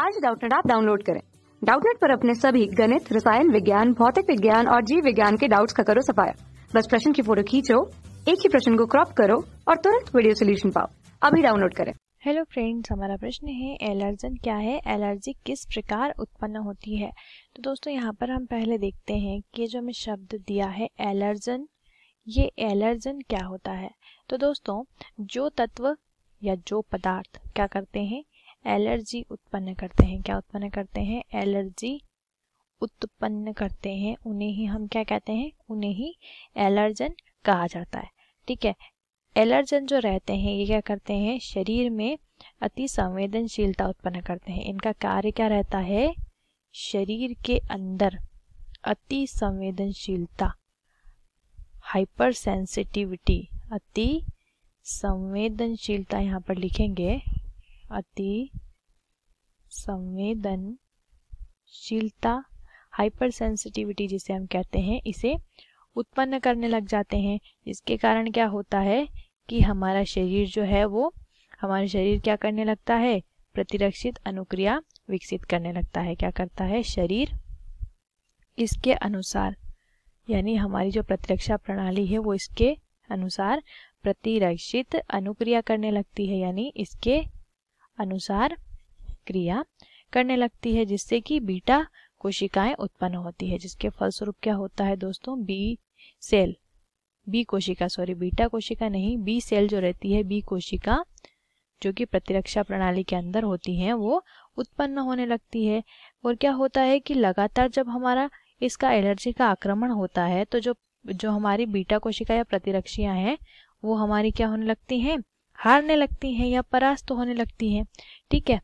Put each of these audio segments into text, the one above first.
आज डाउटनेट आप डाउनलोड करें डाउटनेट पर अपने सभी गणित रसायन विज्ञान भौतिक विज्ञान और जीव विज्ञान के डाउट्स का करो सफाया बस प्रश्न की फोटो खींचो एक ही प्रश्न को क्रॉप करो और तुरंत वीडियो सोल्यूशन पाओ अभी डाउनलोड करें हेलो फ्रेंड्स हमारा प्रश्न है एलर्जन क्या है एलर्जी किस प्रकार उत्पन्न होती है तो दोस्तों यहाँ पर हम पहले देखते हैं कि जो हमें शब्द दिया है एलर्जन ये एलर्जन क्या होता है तो दोस्तों जो तत्व या जो पदार्थ क्या करते हैं एलर्जी उत्पन्न करते हैं क्या उत्पन्न करते हैं एलर्जी उत्पन्न करते हैं उन्हें ही हम क्या कहते हैं उन्हें ही एलर्जन कहा जाता है ठीक है एलर्जन जो रहते हैं ये क्या करते हैं शरीर में अति संवेदनशीलता उत्पन्न करते हैं इनका कार्य क्या रहता है शरीर के अंदर अति संवेदनशीलता हाइपर सेंसिटिविटी अति संवेदनशीलता यहाँ पर लिखेंगे अति संवेदनशीलता हाइपर सेंसिटिविटी जिसे हम कहते हैं इसे उत्पन्न करने लग जाते हैं जिसके कारण क्या होता है कि हमारा शरीर जो है वो हमारा शरीर क्या करने लगता है प्रतिरक्षित अनुक्रिया विकसित करने लगता है क्या करता है शरीर इसके अनुसार यानी हमारी जो प्रतिरक्षा प्रणाली है वो इसके अनुसार प्रतिरक्षित अनुक्रिया करने लगती है यानी इसके अनुसार क्रिया करने लगती है जिससे कि बीटा कोशिकाएं उत्पन्न होती है जिसके फलस्वरूप क्या होता है दोस्तों बी सेल बी कोशिका सॉरी बीटा कोशिका नहीं बी सेल जो रहती है बी कोशिका जो कि प्रतिरक्षा प्रणाली के अंदर होती है वो उत्पन्न होने लगती है और क्या होता है कि लगातार जब हमारा इसका एलर्जी का आक्रमण होता है तो जो जो हमारी बीटा कोशिका या प्रतिरक्षियाँ हैं वो हमारी क्या होने लगती हैं हारने लगती हैं या परास्त होने लगती हैं ठीक है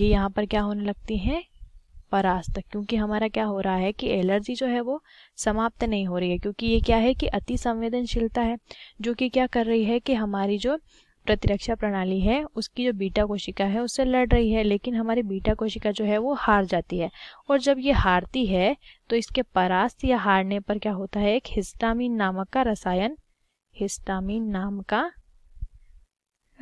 ये यहाँ पर क्या होने लगती हैं परास्त क्योंकि हमारा क्या हो रहा है कि एलर्जी जो है वो समाप्त नहीं हो रही है क्योंकि ये क्या है कि अति संवेदनशीलता है जो कि क्या कर रही है कि हमारी जो प्रतिरक्षा प्रणाली है उसकी जो बीटा कोशिका है उससे लड़ रही है लेकिन हमारी बीटा कोशिका जो है वो हार जाती है और जब ये हारती है तो इसके परास्त या हारने पर क्या होता है एक हिस्टामिन नामक का रसायन हिस्टामिन नाम का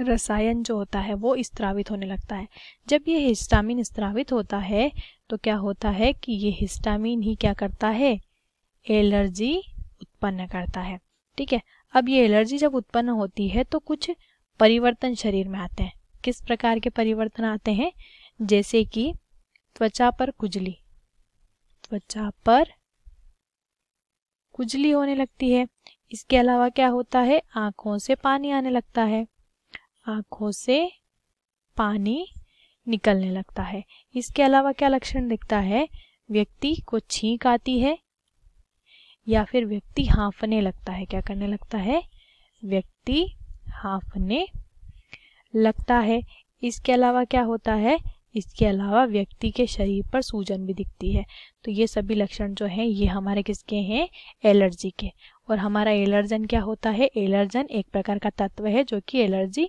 रसायन जो होता है वो स्त्रावित होने लगता है जब ये हिस्टामिन स्त्रावित होता है तो क्या होता है कि ये हिस्टामिन ही क्या करता है एलर्जी उत्पन्न करता है ठीक है अब ये एलर्जी जब उत्पन्न होती है तो कुछ परिवर्तन शरीर में आते हैं किस प्रकार के परिवर्तन आते हैं जैसे कि त्वचा पर खुजली त्वचा पर खुजली होने लगती है इसके अलावा क्या होता है आंखों से पानी आने लगता है आँखों से पानी निकलने लगता है इसके अलावा क्या लक्षण दिखता है व्यक्ति को छींक आती है या फिर व्यक्ति हाँफने लगता है क्या करने लगता है व्यक्ति हाँफने लगता है इसके अलावा क्या होता है इसके अलावा व्यक्ति के शरीर पर सूजन भी दिखती है तो ये सभी लक्षण जो हैं ये हमारे किसके हैं एलर्जी के और हमारा एलर्जन क्या होता है एलर्जन एक प्रकार का तत्व है जो कि एलर्जी